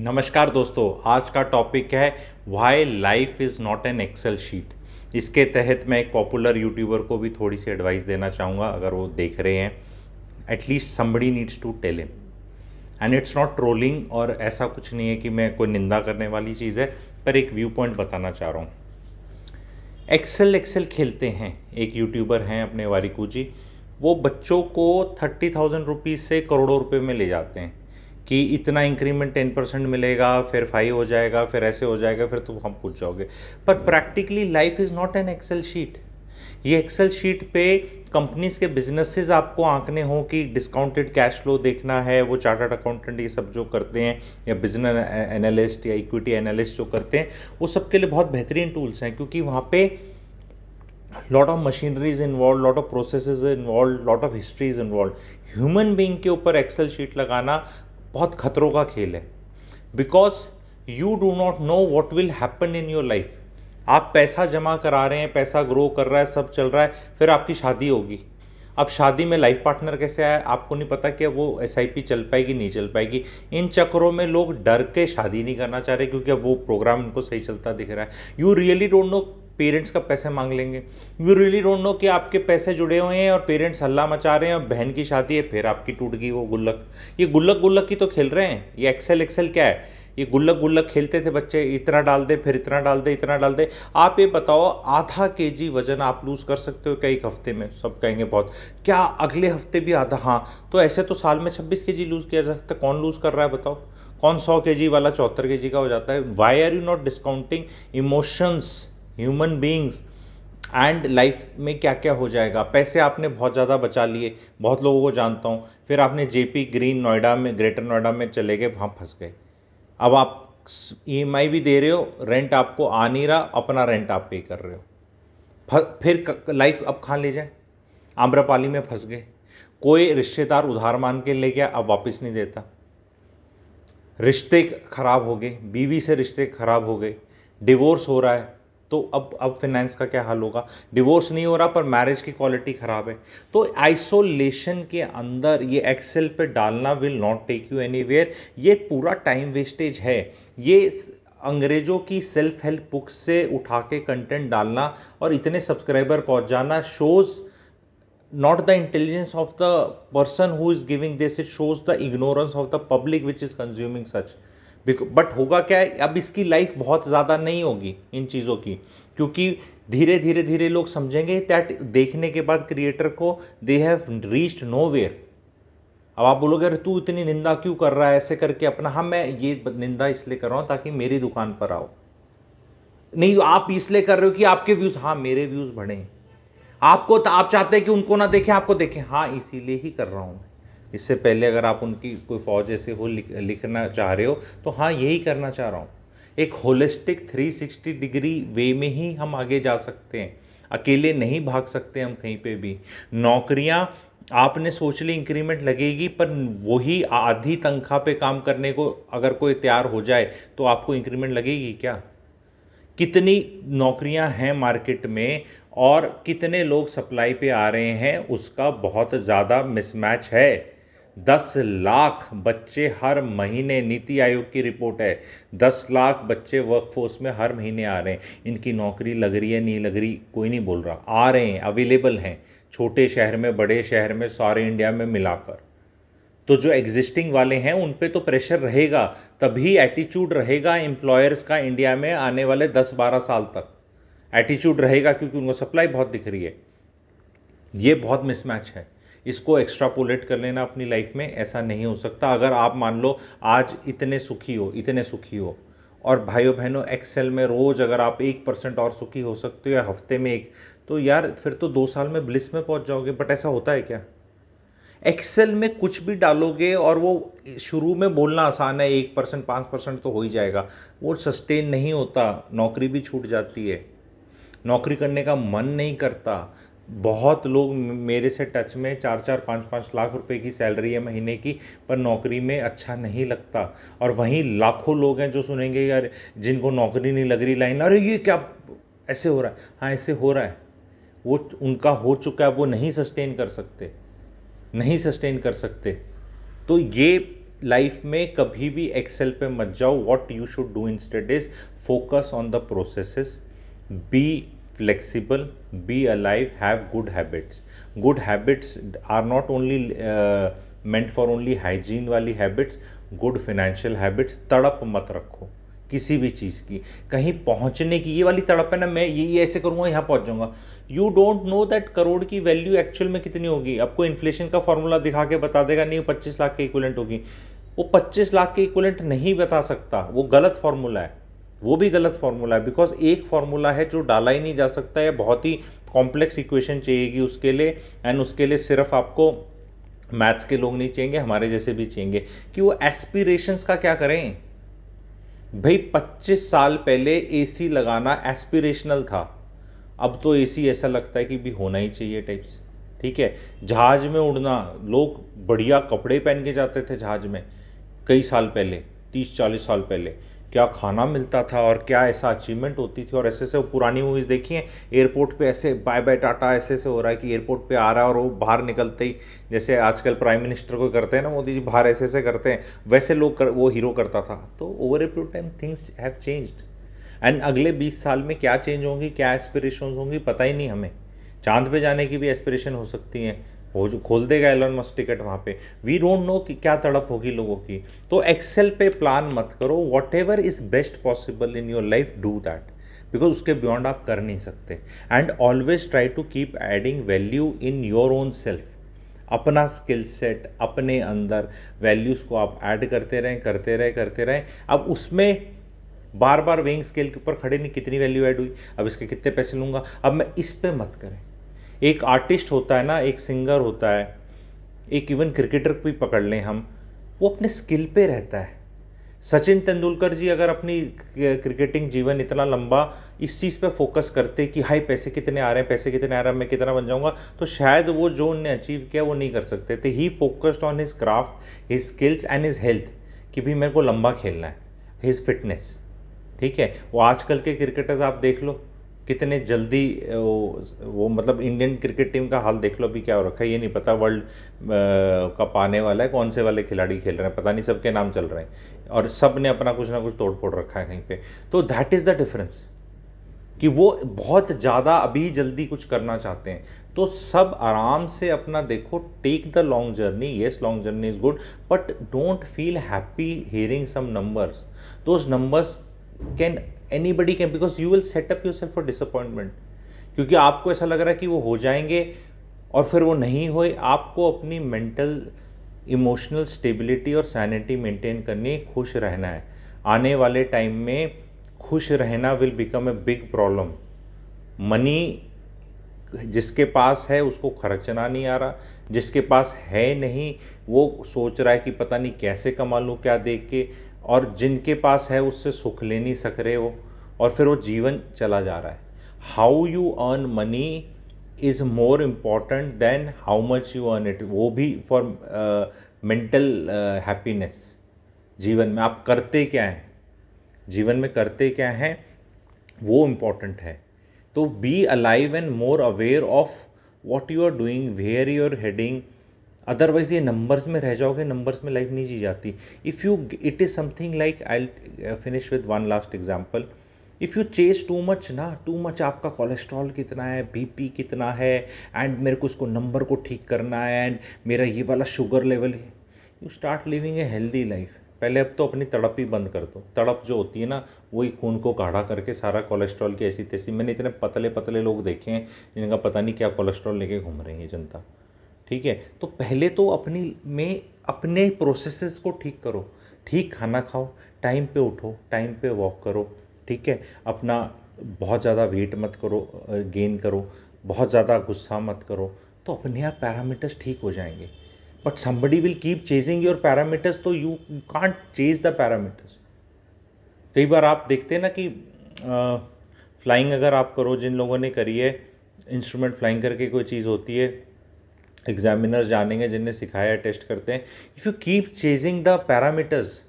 नमस्कार दोस्तों आज का टॉपिक है why life is not an Excel sheet इसके तहत मैं एक पॉपुलर यूट्यूबर को भी थोड़ी सी एडवाइस देना चाहूँगा अगर वो देख रहे हैं at least somebody needs to tell him and it's not trolling और ऐसा कुछ नहीं है कि मैं कोई निंदा करने वाली चीज़ है पर एक व्यू पॉइंट बताना चाह रहा हूँ एक्सेल एक्सेल खेलते हैं एक यूट्यूबर हैं अपने वारिकू जी वो बच्चों को थर्टी थाउजेंड रुपीज़ से करोड़ों रुपये में ले जाते हैं कि इतना इंक्रीमेंट टेन परसेंट मिलेगा फिर फाइव हो जाएगा फिर ऐसे हो जाएगा फिर तुम हम पूछ जाओगे पर practically life is not an Excel sheet ये एक्सेल शीट पे कंपनीज के बिजनेसेस आपको आंकने हो कि डिस्काउंटेड कैश फ्लो देखना है वो चार्टर्ड अकाउंटेंट ये सब जो करते हैं या बिजनेस एनालिस्ट या इक्विटी एनालिस्ट जो करते हैं वो सबके लिए बहुत बेहतरीन टूल्स हैं क्योंकि वहाँ पे lot of machineries involve lot of process involve lot of history is involve human being के ऊपर एक्सेल शीट लगाना बहुत खतरों का खेल है because you do not know what will happen in your life आप पैसा जमा करा रहे हैं पैसा ग्रो कर रहा है सब चल रहा है फिर आपकी शादी होगी अब शादी में लाइफ पार्टनर कैसे आया आपको नहीं पता कि वो एस चल पाएगी नहीं चल पाएगी इन चक्करों में लोग डर के शादी नहीं करना चाह रहे क्योंकि अब वो प्रोग्राम उनको सही चलता दिख रहा है you really don't know parents का पैसे मांग लेंगे यू रियली डोंट नो कि आपके पैसे जुड़े हुए हैं और पेरेंट्स हल्ला मचा रहे हैं और बहन की शादी है फिर आपकी टूट गई वो गुल्लक ये गुल्लक गुल्लक की तो खेल रहे हैं ये एक्सेल एक्सेल क्या है ये गुल्लक गुल्लक खेलते थे बच्चे इतना डाल दे फिर इतना डाल दे इतना डाल दे आप ये बताओ आधा के जी वजन आप लूज़ कर सकते हो क्या एक हफ्ते में सब कहेंगे बहुत क्या अगले हफ्ते भी आधा हाँ तो ऐसे तो साल में छब्बीस के जी लूज़ किया जा सकता है कौन लूज़ कर रहा है बताओ कौन सौ के जी वाला चौहत्तर के जी का हो जाता है why are you not discounting emotions human beings and life में क्या क्या हो जाएगा पैसे आपने बहुत ज़्यादा बचा लिए बहुत लोगों को जानता हूँ फिर आपने जेपी ग्रीन नोएडा में ग्रेटर नोएडा में चले गए वहाँ फंस गए अब आप ई भी दे रहे हो रेंट आपको आ नहीं रहा अपना रेंट आप पे कर रहे हो फिर लाइफ अब कहाँ ले जाए आम्रपाली में फंस गए कोई रिश्तेदार उधार मान के ले गया अब वापस नहीं देता रिश्ते ख़राब हो गए बीवी से रिश्ते ख़राब हो गए डिवोर्स हो रहा है तो अब अब फिनेंस का क्या हाल होगा डिवोर्स नहीं हो रहा पर मैरिज की क्वालिटी ख़राब है तो आइसोलेशन के अंदर ये एक्सेल पे डालना will not take you anywhere ये पूरा टाइम वेस्टेज है ये अंग्रेज़ों की सेल्फ हेल्प बुक से उठा के कंटेंट डालना और इतने सब्सक्राइबर पहुंच जाना shows not the intelligence of the person who is giving this it shows the ignorance of the public which is consuming such but होगा क्या है अब इसकी लाइफ बहुत ज़्यादा नहीं होगी इन चीज़ों की क्योंकि धीरे धीरे धीरे लोग समझेंगे दैट देखने के बाद क्रिएटर को they have reached nowhere अब आप बोलोगे अरे तू इतनी निंदा क्यों कर रहा है ऐसे करके अपना हाँ मैं ये निंदा इसलिए कर रहा हूँ ताकि मेरी दुकान पर आओ नहीं तो आप इसलिए कर रहे हो कि आपके व्यूज़ हाँ मेरे व्यूज़ बढ़े आपको आप चाहते हैं कि उनको ना देखें आपको देखें हाँ इसीलिए ही कर रहा हूँ इससे पहले अगर आप उनकी कोई फौज ऐसे हो लिख, लिखना चाह रहे हो तो हाँ यही करना चाह रहा हूँ एक होलिस्टिक 360 डिग्री वे में ही हम आगे जा सकते हैं अकेले नहीं भाग सकते हम कहीं पे भी नौकरियाँ आपने सोच ली इंक्रीमेंट लगेगी पर वही आधी तनख्वाह पे काम करने को अगर कोई तैयार हो जाए तो आपको इंक्रीमेंट लगेगी क्या कितनी नौकरियां हैं मार्केट में और कितने लोग सप्लाई पे आ रहे हैं उसका बहुत ज़्यादा मिसमैच है दस लाख बच्चे हर महीने नीति आयोग की रिपोर्ट है दस लाख बच्चे वर्कफोर्स में हर महीने आ रहे हैं इनकी नौकरी लग रही है नहीं लग रही कोई नहीं बोल रहा आ रहे हैं अवेलेबल हैं छोटे शहर में बड़े शहर में सारे इंडिया में मिलाकर तो जो एग्जिस्टिंग वाले हैं उन पर तो प्रेशर रहेगा तभी एटीट्यूड रहेगा एम्प्लॉयर्स का इंडिया में आने वाले दस बारह साल तक एटीट्यूड रहेगा क्योंकि उनको सप्लाई बहुत दिख रही है ये बहुत मिसमैच है इसको एक्स्ट्रापोलेट कर लेना अपनी लाइफ में ऐसा नहीं हो सकता अगर आप मान लो आज इतने सुखी हो इतने सुखी हो और भाइयों बहनों एक्सेल में रोज़ अगर आप एक परसेंट और सुखी हो सकते हो या हफ्ते में एक तो यार फिर तो दो साल में ब्लिस में पहुंच जाओगे बट ऐसा होता है क्या एक्सेल में कुछ भी डालोगे और वो शुरू में बोलना आसान है एक परसेंट पाँच परसेंट तो हो ही जाएगा वो सस्टेन नहीं होता नौकरी भी छूट जाती है नौकरी करने का मन नहीं करता बहुत लोग मेरे से टच में चार चार पाँच पाँच लाख रुपए की सैलरी है महीने की पर नौकरी में अच्छा नहीं लगता और वहीं लाखों लोग हैं जो सुनेंगे यार जिनको नौकरी नहीं लग रही लाइन अरे ये क्या ऐसे हो रहा है हाँ ऐसे हो रहा है वो उनका हो चुका है वो नहीं सस्टेन कर सकते नहीं सस्टेन कर सकते तो ये लाइफ में कभी भी एक्सेल पे मत जाओ what you should do instead is focus on the processes be flexible, be alive, have good habits. Good habits are not only uh, meant for only hygiene वाली habits, good financial habits. तड़प मत रखो किसी भी चीज़ की कहीं पहुंचने की ये वाली तड़प है ना मैं ये ऐसे करूँगा यहाँ पहुँच जाऊँगा you don't know that crore की वैल्यू एक्चुअल में कितनी होगी आपको इन्फ्लेशन का फॉर्मूला दिखा के बता देगा नहीं पच्चीस लाख के इक्वलेंट होगी वो पच्चीस लाख के इक्वलेंट नहीं बता सकता वो गलत फार्मूला है वो भी गलत फार्मूला है बिकॉज एक फार्मूला है जो डाला ही नहीं जा सकता है बहुत ही कॉम्प्लेक्स इक्वेशन चाहिएगी उसके लिए एंड उसके लिए सिर्फ आपको मैथ्स के लोग नहीं चाहिए हमारे जैसे भी चाहिए कि वो एस्पिरेशंस का क्या करें भाई 25 साल पहले एसी लगाना एस्पिरेशनल था अब तो एसी ऐसा लगता है कि भी होना ही चाहिए टाइप्स ठीक है जहाज में उड़ना लोग बढ़िया कपड़े पहन के जाते थे जहाज में कई साल पहले तीस चालीस साल पहले क्या खाना मिलता था और क्या ऐसा अचीवमेंट होती थी और ऐसे ऐसे पुरानी मूवीज़ देखी हैं एयरपोर्ट पे ऐसे बाय बाय टाटा ऐसे ऐसे हो रहा है कि एयरपोर्ट पे आ रहा है और वो बाहर निकलते ही जैसे आजकल प्राइम मिनिस्टर को करते हैं ना मोदी जी बाहर ऐसे ऐसे करते हैं वैसे लोग कर, वो हीरो करता था तो over a period time things have changed and अगले बीस साल में क्या चेंज होंगी क्या एस्पिरेशन होंगी पता ही नहीं हमें चांद पे जाने की भी एस्पिरेशन हो सकती हैं वो जो खोल देगा एलन मस्क टिकट वहाँ पे वी डोंट नो कि क्या तड़प होगी लोगों की तो एक्सेल पे प्लान मत करो whatever is best possible in your life do that because उसके बियॉन्ड आप कर नहीं सकते and always try to keep adding value in your own self अपना स्किल सेट अपने अंदर वैल्यूज़ को आप ऐड करते रहें करते रहें करते रहें अब उसमें बार बार वेइंग स्केल के ऊपर खड़े नहीं कितनी वैल्यू ऐड हुई अब इसके कितने पैसे लूँगा अब मैं इस पर मत करें एक आर्टिस्ट होता है ना एक सिंगर होता है एक इवन क्रिकेटर को भी पकड़ लें हम वो अपने स्किल पे रहता है सचिन तेंदुलकर जी अगर अपनी क्रिकेटिंग जीवन इतना लंबा इस चीज़ पे फोकस करते कि हाई पैसे कितने आ रहे हैं पैसे कितने आ रहे हैं मैं कितना बन जाऊंगा तो शायद वो जो उनने अचीव किया वो नहीं कर सकते थे ही focused on his craft his skills and his health कि भी मेरे को लंबा खेलना है हिज फिटनेस ठीक है वो आजकल के क्रिकेटर्स आप देख लो कितने जल्दी वो, वो मतलब इंडियन क्रिकेट टीम का हाल देख लो अभी क्या हो रखा है ये नहीं पता वर्ल्ड कप आने वाला है कौन से वाले खिलाड़ी खेल रहे हैं पता नहीं सबके नाम चल रहे हैं और सब ने अपना कुछ ना कुछ तोड़ फोड़ रखा है कहीं पे तो दैट इज़ द डिफरेंस कि वो बहुत ज़्यादा अभी जल्दी कुछ करना चाहते हैं तो सब आराम से अपना देखो take the long journey yes long journey is good but don't feel happy hearing some numbers those numbers can anybody can because you will set up yourself for disappointment क्योंकि आपको ऐसा लग रहा है कि वो हो जाएंगे और फिर वो नहीं हुए आपको अपनी मेंटल इमोशनल स्टेबिलिटी और सैनिटी मेंटेन करनी खुश रहना है आने वाले टाइम में खुश रहना will become a big problem money जिसके पास है उसको खर्चना नहीं आ रहा जिसके पास है नहीं वो सोच रहा है कि पता नहीं कैसे कमा लूँ क्या देख के और जिनके पास है उससे सुख ले नहीं सक रहे हो और फिर वो जीवन चला जा रहा है how you earn money is more important than how much you earn it वो भी फॉर मेंटल हैप्पीनेस जीवन में आप करते क्या हैं जीवन में करते क्या हैं वो इम्पॉर्टेंट है तो be alive and more aware of what you are doing where are heading otherwise ये नंबर्स में रह जाओगे नंबर्स में लाइफ नहीं जी जाती if you it is something like I finish with one last example if you chase too much ना too much आपका कोलेस्ट्रॉल कितना है बीपी कितना है एंड मेरे को उसको नंबर को ठीक करना है एंड मेरा ये वाला शुगर लेवल है you start living a healthy life पहले अब तो अपनी तड़प ही बंद कर दो तड़प जो होती है ना वही खून को गाढ़ा करके सारा कोलेस्ट्रॉल की ऐसी तैसी मैंने इतने पतले पतले लोग देखे हैं जिनका पता नहीं क्या कोलेस्ट्रॉल लेके घूम रही है जनता ठीक है तो पहले तो अपनी में अपने प्रोसेसेस को ठीक करो ठीक खाना खाओ टाइम पे उठो टाइम पे वॉक करो ठीक है अपना बहुत ज़्यादा वेट मत करो गेन करो बहुत ज़्यादा गुस्सा मत करो तो अपने आप पैरामीटर्स ठीक हो जाएंगे but somebody will keep chasing your parameters तो you can't chase the parameters कई बार आप देखते हैं ना कि फ्लाइंग अगर आप करो जिन लोगों ने करी है इंस्ट्रूमेंट फ्लाइंग करके कोई चीज़ होती है एग्जामिनर जानेंगे जिन्हें सिखाया है टेस्ट करते हैं if you keep chasing the parameters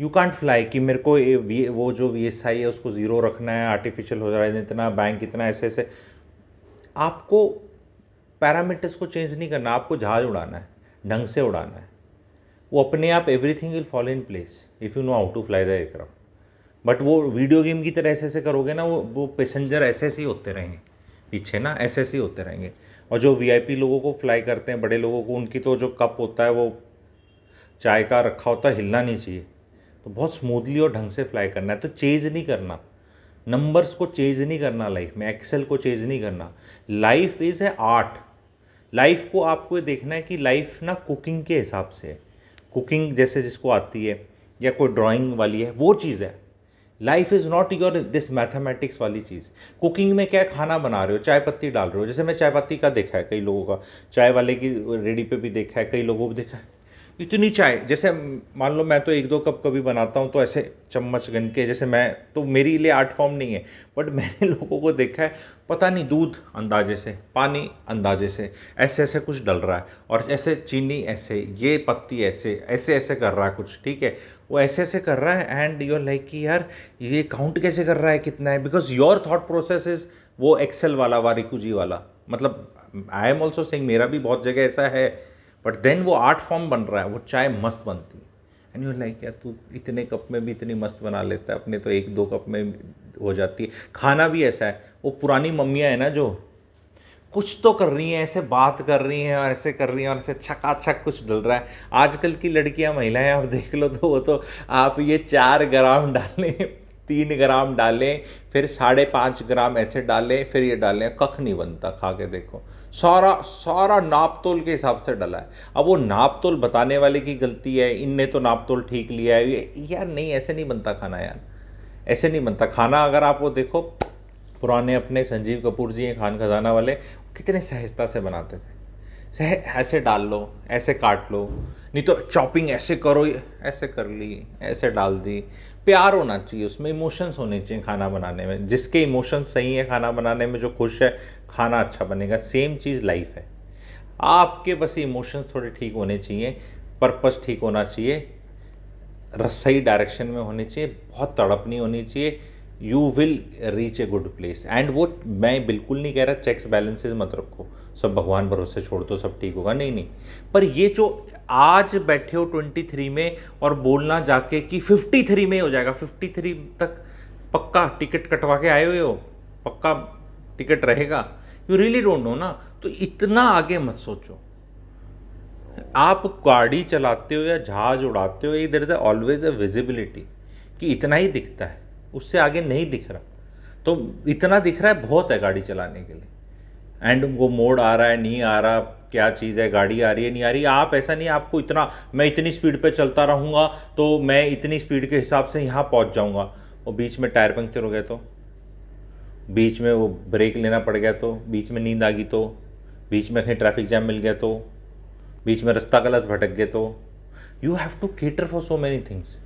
you can't fly कि मेरे को ए, वो जो वी एस आई है उसको ज़ीरो रखना है आर्टिफिशियल हो जाए इतना बैंक इतना ऐसे ऐसे आपको पैरामीटर्स को चेंज नहीं करना आपको जहाज उड़ाना है ढंग से उड़ाना है वो अपने आप everything will follow in place if you know how to fly the aircraft but वो वीडियो गेम की तरह ऐसे ऐसे करोगे ना वो वो पैसेंजर ऐसे ऐसे ही होते रहेंगे पीछे ना ऐसे ऐसे ही होते रहेंगे और जो वीआईपी लोगों को फ्लाई करते हैं बड़े लोगों को उनकी तो जो कप होता है वो चाय का रखा होता है हिलना नहीं चाहिए तो बहुत स्मूथली और ढंग से फ्लाई करना है तो चेंज नहीं करना नंबर्स को चेंज नहीं करना लाइफ में एक्सेल को चेंज नहीं करना life is a art life को आपको ये देखना है कि लाइफ ना कुकिंग के हिसाब से है कुकिंग जैसे जिसको आती है या कोई ड्राइंग वाली है वो चीज़ है life is not your this mathematics वाली चीज़ कुकिंग में क्या खाना बना रहे हो चाय पत्ती डाल रहे हो जैसे मैं चाय पत्ती का देखा है कई लोगों का चाय वाले की रेडी पे भी देखा है कई लोगों को देखा है इतनी चाय जैसे मान लो मैं तो एक दो कप कभी बनाता हूँ तो ऐसे चम्मच गन के जैसे मैं तो मेरे लिए आर्ट फॉर्म नहीं है बट मैंने लोगों को देखा है पता नहीं दूध अंदाजे से पानी अंदाजे से ऐसे ऐसे कुछ डल रहा है और ऐसे चीनी ऐसे ये पत्ती ऐसे ऐसे ऐसे कर रहा है कुछ ठीक है वो ऐसे ऐसे कर रहा है एंड यूर लाइक कि यार ये काउंट कैसे कर रहा है कितना है because your thought process is वो एक्सेल वाला जी वाला मतलब आई एम ऑल्सो सेंग मेरा भी बहुत जगह ऐसा है बट देन वो आर्ट फॉर्म बन रहा है वो चाय मस्त बनती है एंड यू लाइक यार तू इतने कप में भी इतनी मस्त बना लेता है अपने तो एक दो कप में हो जाती है खाना भी ऐसा है वो पुरानी मम्मियाँ हैं ना जो कुछ तो कर रही हैं ऐसे बात कर रही हैं और ऐसे कर रही हैं और ऐसे छकाछक कुछ डल रहा है आजकल की लड़कियां महिलाएं आप देख लो तो वो तो आप ये चार ग्राम डालें तीन ग्राम डालें फिर साढ़े पाँच ग्राम ऐसे डालें फिर ये डालें कख नहीं बनता खा के देखो सारा सारा नाप तोल के हिसाब से डला है अब वो नाप तोल बताने वाले की गलती है इनने तो नाप तोल ठीक लिया है ये यार नहीं ऐसे नहीं बनता खाना यार ऐसे नहीं बनता खाना अगर आप वो देखो पुराने अपने संजीव कपूर जी हैं खान खजाना वाले कितने सहजता से बनाते थे सह ऐसे डाल लो ऐसे काट लो नहीं तो चॉपिंग ऐसे करो ऐसे कर ली ऐसे डाल दी प्यार होना चाहिए उसमें इमोशंस होने चाहिए खाना बनाने में जिसके इमोशंस सही है खाना बनाने में जो खुश है खाना अच्छा बनेगा सेम चीज़ लाइफ है आपके बस इमोशंस थोड़े ठीक होने चाहिए पर्पस ठीक होना चाहिए सही डायरेक्शन में होने चाहिए बहुत तड़प नहीं होनी चाहिए you will reach a good place and वो मैं बिल्कुल नहीं कह रहा चेक्स बैलेंसेज मत रखो सब भगवान भरोसे छोड़ दो सब ठीक होगा नहीं नहीं पर ये जो आज बैठे हो ट्वेंटी थ्री में और बोलना जाके कि फिफ्टी थ्री में हो जाएगा फिफ्टी थ्री तक पक्का टिकट कटवा के आए हुए हो पक्का टिकट रहेगा यू रियली डोंट नो ना तो इतना आगे मत सोचो आप गाड़ी चलाते हो या जहाज उड़ाते हो इधर इज ऑलवेज अ विजिबिलिटी कि इतना ही दिखता है उससे आगे नहीं दिख रहा तो इतना दिख रहा है बहुत है गाड़ी चलाने के लिए एंड वो मोड़ आ रहा है नहीं आ रहा क्या चीज़ है गाड़ी आ रही है नहीं आ रही आप ऐसा नहीं आपको इतना मैं इतनी स्पीड पे चलता रहूँगा तो मैं इतनी स्पीड के हिसाब से यहाँ पहुँच जाऊँगा और बीच में टायर पंक्चर हो गया तो बीच में वो ब्रेक लेना पड़ गया तो बीच में नींद आ गई तो बीच में कहीं ट्रैफिक जाम मिल गया तो बीच में रास्ता गलत भटक गए तो you have to cater for so many things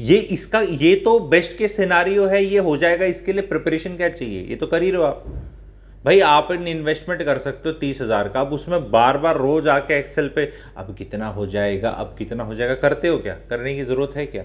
ये इसका ये तो बेस्ट के सिनारियो है ये हो जाएगा इसके लिए प्रिपरेशन क्या चाहिए ये तो कर ही रहे हो आप भाई आप इन इन्वेस्टमेंट कर सकते हो तीस हज़ार का अब उसमें बार बार रोज आके एक्सेल पे अब कितना हो जाएगा अब कितना हो जाएगा करते हो क्या करने की ज़रूरत है क्या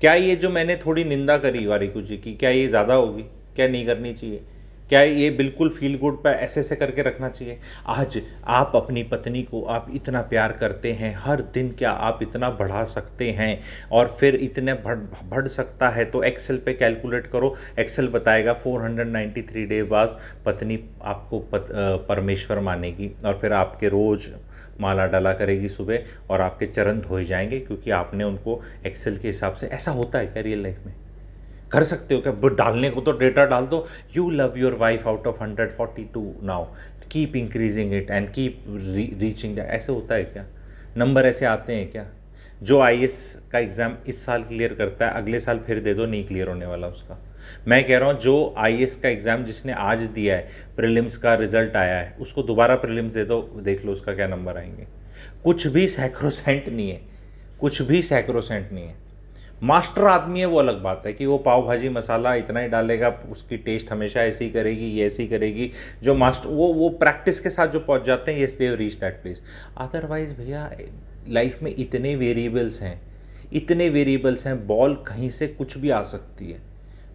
क्या ये जो मैंने थोड़ी निंदा करी वारिकू जी की क्या ये ज़्यादा होगी क्या नहीं करनी चाहिए क्या ये बिल्कुल फील गुड पर ऐसे ऐसे करके रखना चाहिए आज आप अपनी पत्नी को आप इतना प्यार करते हैं हर दिन क्या आप इतना बढ़ा सकते हैं और फिर इतने बढ़ बढ़ सकता है तो एक्सेल पे कैलकुलेट करो एक्सेल बताएगा 493 डे बाद पत्नी आपको पत, परमेश्वर मानेगी और फिर आपके रोज़ माला डाला करेगी सुबह और आपके चरण धोए जाएंगे क्योंकि आपने उनको एक्सेल के हिसाब से ऐसा होता है क्या रियल लाइफ में कर सकते हो क्या डालने को तो डेटा डाल दो you love your wife out of hundred forty two now keep increasing it and keep reaching ऐसे होता है क्या नंबर ऐसे आते हैं क्या जो आई का एग्ज़ाम इस साल क्लियर करता है अगले साल फिर दे दो नहीं क्लियर होने वाला उसका मैं कह रहा हूँ जो आई का एग्ज़ाम जिसने आज दिया है प्रिलिम्स का रिजल्ट आया है उसको दोबारा प्रिलिम्स दे दो देख लो उसका क्या नंबर आएंगे कुछ भी सैक्रोसेंट नहीं है कुछ भी सैक्रोसेंट नहीं है मास्टर आदमी है वो अलग बात है कि वो पाव भाजी मसाला इतना ही डालेगा उसकी टेस्ट हमेशा ऐसी करेगी ये ऐसी करेगी जो मास्टर वो वो प्रैक्टिस के साथ जो पहुंच जाते हैं yes they reach that place otherwise भैया लाइफ में इतने वेरिएबल्स हैं इतने वेरिएबल्स हैं बॉल कहीं से कुछ भी आ सकती है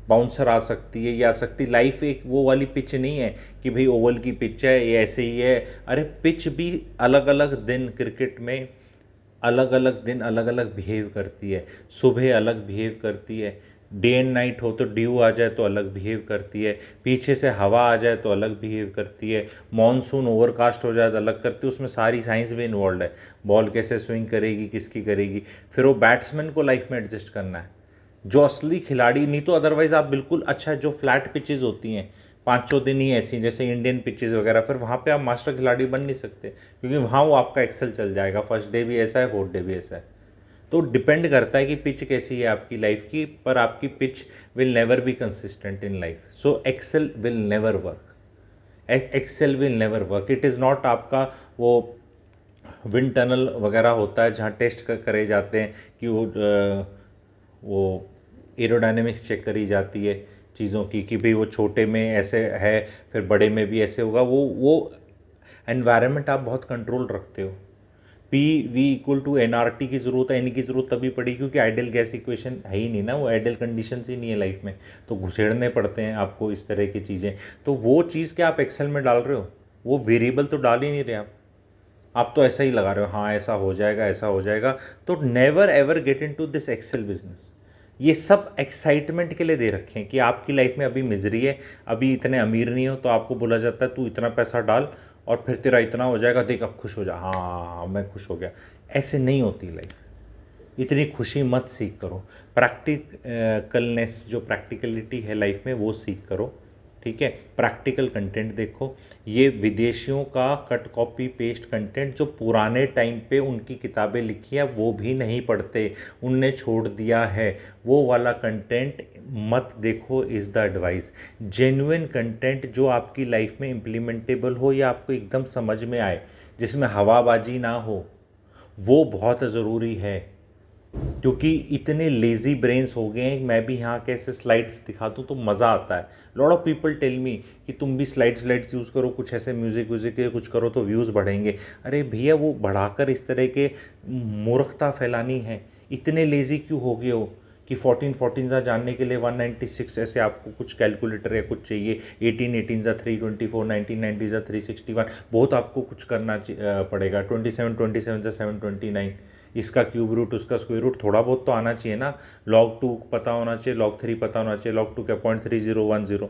बाउंसर आ सकती है या आ सकती लाइफ एक वो वाली पिच नहीं है कि भाई ओवल की पिच है ये ऐसे ही है अरे पिच भी अलग अलग दिन क्रिकेट में अलग अलग दिन अलग अलग बिहेव करती है सुबह अलग बिहेव करती है डे एंड नाइट हो तो ड्यू आ जाए तो अलग बिहेव करती है पीछे से हवा आ जाए तो अलग बिहेव करती है मॉनसून ओवरकास्ट हो जाए तो अलग करती है उसमें सारी साइंस भी इन्वॉल्व है बॉल कैसे स्विंग करेगी किसकी करेगी फिर वो बैट्समैन को लाइफ में एडजस्ट करना है जो असली खिलाड़ी नहीं तो अदरवाइज़ आप बिल्कुल अच्छा जो फ्लैट पिचेज़ होती हैं पाँचों दिन ही ऐसी जैसे इंडियन पिचेज़ वगैरह फिर वहाँ पे आप मास्टर खिलाड़ी बन नहीं सकते क्योंकि वहाँ वो आपका एक्सेल चल जाएगा फर्स्ट डे भी ऐसा है फोर्थ डे भी ऐसा है तो डिपेंड करता है कि पिच कैसी है आपकी लाइफ की पर आपकी pitch will never be consistent in life so excel will never work excel will never work it is not आपका वो विंड टनल वगैरह होता है जहाँ टेस्ट करे जाते हैं कि वो वो एरोडाइनमिक्स चेक करी जाती है चीज़ों की कि भाई वो छोटे में ऐसे है फिर बड़े में भी ऐसे होगा वो वो एनवायरनमेंट आप बहुत कंट्रोल रखते हो P V equal to N R T की ज़रूरत है एन की ज़रूरत तभी पड़ी क्योंकि आइडियल गैस इक्वेशन है ही नहीं ना वो आइडियल कंडीशन ही नहीं है लाइफ में तो घुसेड़ने पड़ते हैं आपको इस तरह की चीज़ें तो वो चीज़ क्या आप एक्सेल में डाल रहे हो वो वेरिएबल तो डाल ही नहीं रहे आप आप तो ऐसा ही लगा रहे हो हाँ ऐसा हो जाएगा ऐसा हो जाएगा तो never ever get into this excel business ये सब एक्साइटमेंट के लिए दे रखे हैं कि आपकी लाइफ में अभी मिजरी है अभी इतने अमीर नहीं हो तो आपको बोला जाता है तू इतना पैसा डाल और फिर तेरा इतना हो जाएगा देख अब खुश हो जा हाँ मैं खुश हो गया ऐसे नहीं होती लाइफ इतनी खुशी मत सीख करो प्रैक्टिकलनेस जो प्रैक्टिकलिटी है लाइफ में वो सीख करो ठीक है प्रैक्टिकल कंटेंट देखो ये विदेशियों का कट कॉपी पेस्ट कंटेंट जो पुराने टाइम पे उनकी किताबें लिखी हैं वो भी नहीं पढ़ते उनने छोड़ दिया है वो वाला कंटेंट मत देखो is the advice genuine content जो आपकी लाइफ में इम्प्लीमेंटेबल हो या आपको एकदम समझ में आए जिसमें हवाबाजी ना हो वो बहुत ज़रूरी है क्योंकि इतने लेज़ी ब्रेन्स हो गए हैं मैं भी यहाँ कैसे स्लाइड्स दिखा दूँ तो मज़ा आता है lot of people tell me कि तुम भी स्लाइड्स स्लाइड्स यूज़ करो कुछ ऐसे म्यूज़िक व्यूज़िक कुछ करो तो व्यूज़ बढ़ेंगे अरे भैया वो बढ़ाकर इस तरह के मूर्खता फैलानी है इतने लेज़ी क्यों हो गए हो कि फ़ोर्टीन फोर्टीन सा जानने के लिए वन सिक्स ऐसे आपको कुछ कैलकुलेटर या कुछ चाहिए एटीन एटीन सा 324 19 थ्री सा वन बहुत आपको कुछ करना पड़ेगा ट्वेंटी सेवन 27 सेवन सा नाइन इसका क्यूब रूट उसका स्क्वायर रूट थोड़ा बहुत तो आना चाहिए ना लॉग टू पता होना चाहिए लॉग थ्री पता होना चाहिए लॉग टू क्या point three zero one zero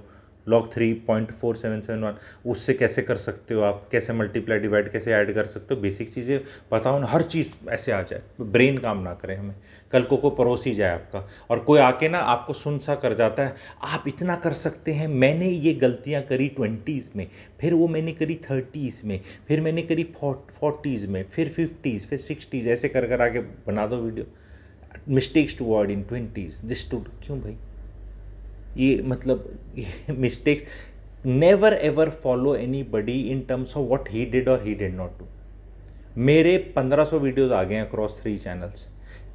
log three point four seven seven one उससे कैसे कर सकते हो आप कैसे मल्टीप्लाई डिवाइड कैसे ऐड कर सकते हो बेसिक चीज़ें पता होना हर चीज़ ऐसे आ जाए ब्रेन काम ना करें हमें कल को कोई परोस ही जाए आपका और कोई आके ना आपको सुन सा कर जाता है आप इतना कर सकते हैं मैंने ये गलतियाँ करी ट्वेंटीज़ में फिर वो मैंने करी थर्टीज़ में फिर मैंने करी फोर्टीज़ में फिर फिफ्टीज़ फिर सिक्सटीज़ ऐसे कर कर आके बना दो video mistakes to word in twenties this to क्यों भाई ये मतलब mistakes never ever follow anybody in terms of what he did और ही डिड नॉट टू मेरे पंद्रह सौ वीडियोज आ गए हैं अक्रॉस थ्री चैनल्स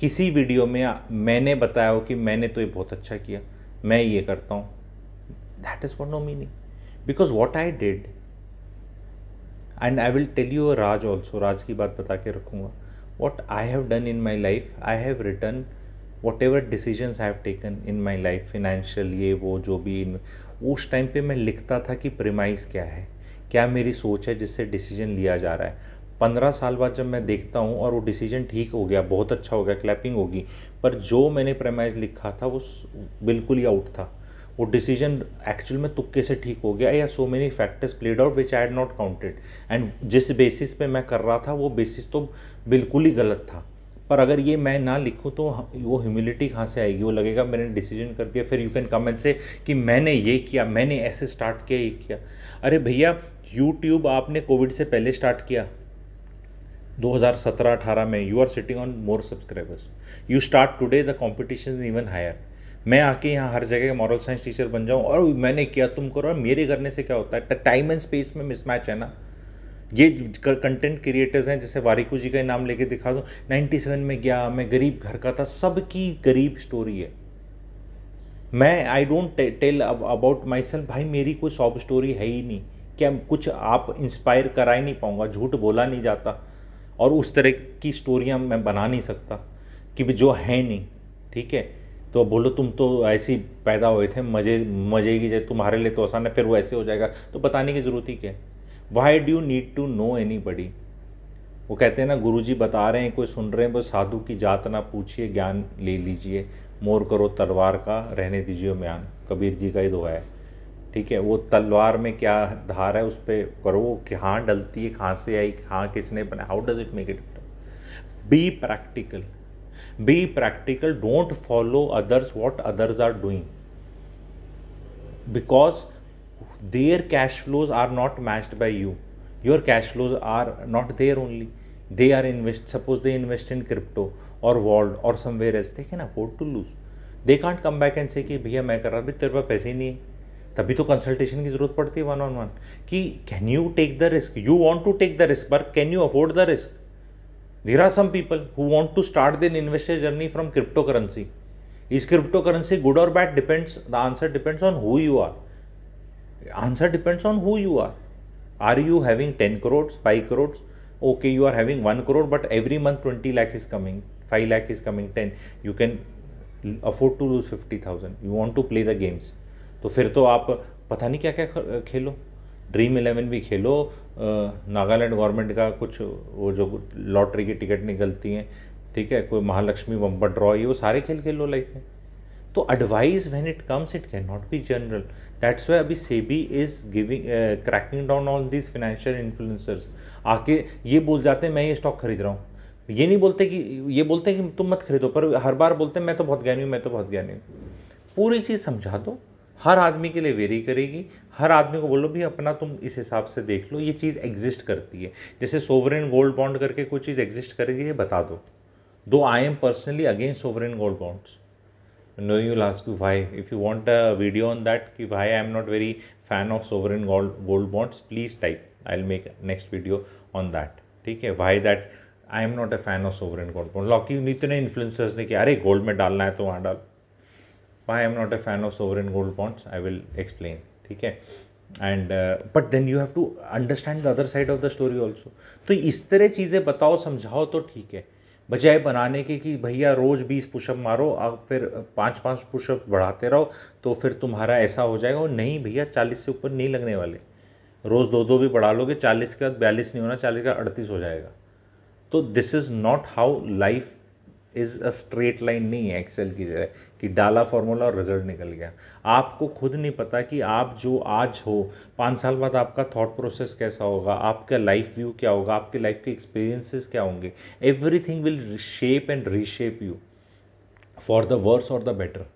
किसी वीडियो में मैंने बताया हो कि मैंने तो ये बहुत अच्छा किया मैं ये करता हूँ that is what no meaning because what I did and I will tell you राज ऑल्सो राज की बात बता के रखूँगा what I have done in my life I have return whatever decisions I have taken in my life financial ये वो जो भी इन उस टाइम पर मैं लिखता था कि प्रिमाइज क्या है क्या मेरी सोच है जिससे डिसीजन लिया जा रहा है पंद्रह साल बाद जब मैं देखता हूँ और वो डिसीजन ठीक हो गया बहुत अच्छा हो गया क्लैपिंग होगी पर जो मैंने प्रेमाइज लिखा था वो बिल्कुल ही आउट था वो डिसीजन एक्चुअल में तुक्के से ठीक हो गया या so many factors played out which I had not counted and जिस बेसिस पे मैं कर रहा था वो बेसिस तो बिल्कुल ही गलत था पर अगर ये मैं ना लिखूँ तो वो ह्यूमिलिटी कहाँ से आएगी वो लगेगा मैंने डिसीजन कर दिया फिर you can come and say कि मैंने ये किया मैंने ऐसे स्टार्ट किया ये किया अरे भैया यूट्यूब आपने कोविड से पहले स्टार्ट किया 2017-18 में you are sitting on more subscribers you start today the competition is even higher मैं आके यहाँ हर जगह मॉरल साइंस टीचर बन जाऊँ और मैंने किया तुम करो और मेरे करने से क्या होता है टाइम एंड स्पेस में मिसमैच है ना ये कंटेंट क्रिएटर्स हैं जैसे वारिकू जी का नाम लेके दिखा दो 97 में गया मैं गरीब घर का था सबकी गरीब स्टोरी है मैं I don't tell about myself भाई मेरी कोई सॉफ स्टोरी है ही नहीं क्या कुछ आप इंस्पायर करा ही नहीं पाऊँगा झूठ बोला नहीं जाता और उस तरह की स्टोरियाँ मैं बना नहीं सकता कि जो है नहीं ठीक है तो बोलो तुम तो ऐसे ही पैदा हुए थे मज़े मज़े की जाए तुम्हारे लिए तो आसान है फिर वो ऐसे हो जाएगा तो बताने की ज़रूरत ही क्या है why do you need to know anybody वो कहते हैं ना गुरु जी बता रहे हैं कोई सुन रहे हैं बस साधु की जात ना पूछिए ज्ञान ले लीजिए मोर करो तलवार का रहने दीजिए म्यान कबीर जी का ही दोहा है ठीक है वो तलवार में क्या धार है उस पर करो कहाँ डलती है कहाँ से आई कहाँ किसने बनाया how does it make it be practical be practical don't follow others what others are doing because their cash flows are not matched by you your cash flows are not there only they are invest suppose they invest in crypto और world और somewhere else they can afford to lose they can't come back and say कि भैया मैं कर रहा अभी तेरे पास पैसे ही नहीं है तभी तो कंसल्टेशन की ज़रूरत पड़ती है वन ऑन वन कि can you take the risk you want to take the risk but can you afford the risk there are some people who want to start then investor journey from cryptocurrency is cryptocurrency good और bad depends the answer depends on who you are answer depends on who you are are you having ten crores five crores you are having one crore but every month twenty lakh is coming five lakh is coming ten you can afford to lose fifty thousand you want to play the games तो फिर तो आप पता नहीं क्या क्या खेलो dream eleven भी खेलो नागालैंड गवर्नमेंट का कुछ वो जो लॉटरी की टिकट निकलती हैं ठीक है कोई महालक्ष्मी बम्बर ड्रॉ ये वो सारे खेल खेलो लाइफ में तो advice when it comes it can not be general that's way अभी SEBI is giving cracking down all these financial influencers आके ये बोल जाते हैं मैं ये स्टॉक खरीद रहा हूँ ये नहीं बोलते कि ये बोलते हैं कि तुम मत खरीदो पर हर बार बोलते हैं मैं तो बहुत ज्ञानी हूँ मैं तो बहुत ज्ञानी हूँ पूरी चीज़ समझा दो हर आदमी के लिए वेरी करेगी हर आदमी को बोलो भी अपना तुम इस हिसाब से देख लो ये चीज़ एग्जिस्ट करती है जैसे सोवरेन गोल्ड बॉन्ड करके कोई चीज़ एग्जिस्ट करेगी ये बता दो दो I am personally against sovereign gold bonds no you last you भाई if you want a video on that कि भाई I am not very fan of sovereign gold gold bonds please type I will make next video on that ठीक है why that I am not a fan of sovereign gold bond locking इतने influencers ने किया अरे gold में डालना है तो वहाँ डाल why i'm not a fan of sovereign gold bonds i will explain ठीक है and but then you have to understand the other side of the story also तो इस तरह चीज़ें बताओ समझाओ तो ठीक है बजाय बनाने के कि भैया रोज़ बीस पुशअप मारो आप फिर पाँच पाँच पुशअप बढ़ाते रहो तो फिर तुम्हारा ऐसा हो जाएगा और नहीं भैया चालीस से ऊपर नहीं लगने वाले रोज़ दो दो भी बढ़ा लोगे चालीस के बाद बयालीस नहीं होना चालीस का अड़तीस हो जाएगा तो this is not how life is a straight line नहीं है एक्सेल की जगह कि डाला फॉर्मूला और रिजल्ट निकल गया आपको खुद नहीं पता कि आप जो आज हो पाँच साल बाद आपका थॉट प्रोसेस कैसा होगा आपका लाइफ व्यू क्या होगा आपके लाइफ के एक्सपीरियंसेस क्या होंगे everything will shape and reshape you for the worse और the better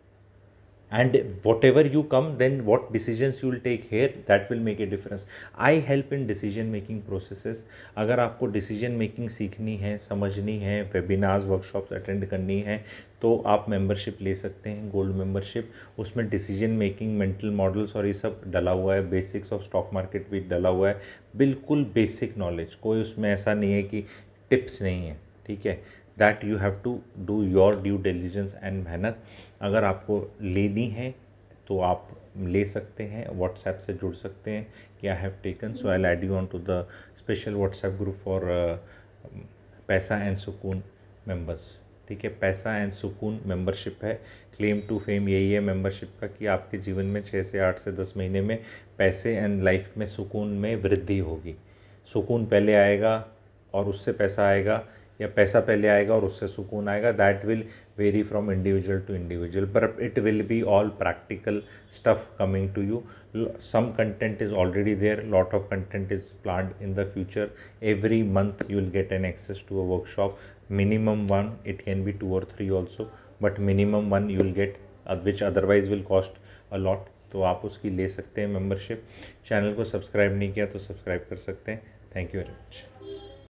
and whatever you come then what decisions you will take here that will make a difference i help in decision making processes अगर आपको decision making सीखनी है समझनी है webinars workshops attend करनी है तो आप मेंबरशिप ले सकते हैं गोल्ड मेंबरशिप उसमें डिसीजन मेकिंग मेंटल मॉडल्स और ये सब डला हुआ है बेसिक्स ऑफ स्टॉक मार्केट भी डला हुआ है बिल्कुल बेसिक नॉलेज कोई उसमें ऐसा नहीं है कि टिप्स नहीं है ठीक है that you have to do your due diligence and मेहनत अगर आपको लेनी है तो आप ले सकते हैं व्हाट्सएप से जुड़ सकते हैं कि I have taken so I add you on to the special WhatsApp group for पैसा एंड सुकून मेंबर्स ठीक है पैसा एंड सुकून मेंबरशिप है क्लेम टू फेम यही है मेंबरशिप का कि आपके जीवन में छः से आठ से दस महीने में पैसे एंड लाइफ में सुकून में वृद्धि होगी सुकून पहले आएगा और उससे पैसा आएगा या पैसा पहले आएगा और उससे सुकून आएगा that will vary from individual to individual पर it will be all practical stuff coming to you some content is already there lot of content is plan in the future every month you will get an access to a workshop minimum one it can be two और three also but minimum one you will get which otherwise will cost a lot तो आप उसकी ले सकते हैं membership channel को subscribe नहीं किया तो सब्सक्राइब कर सकते हैं थैंक यू वेरी मच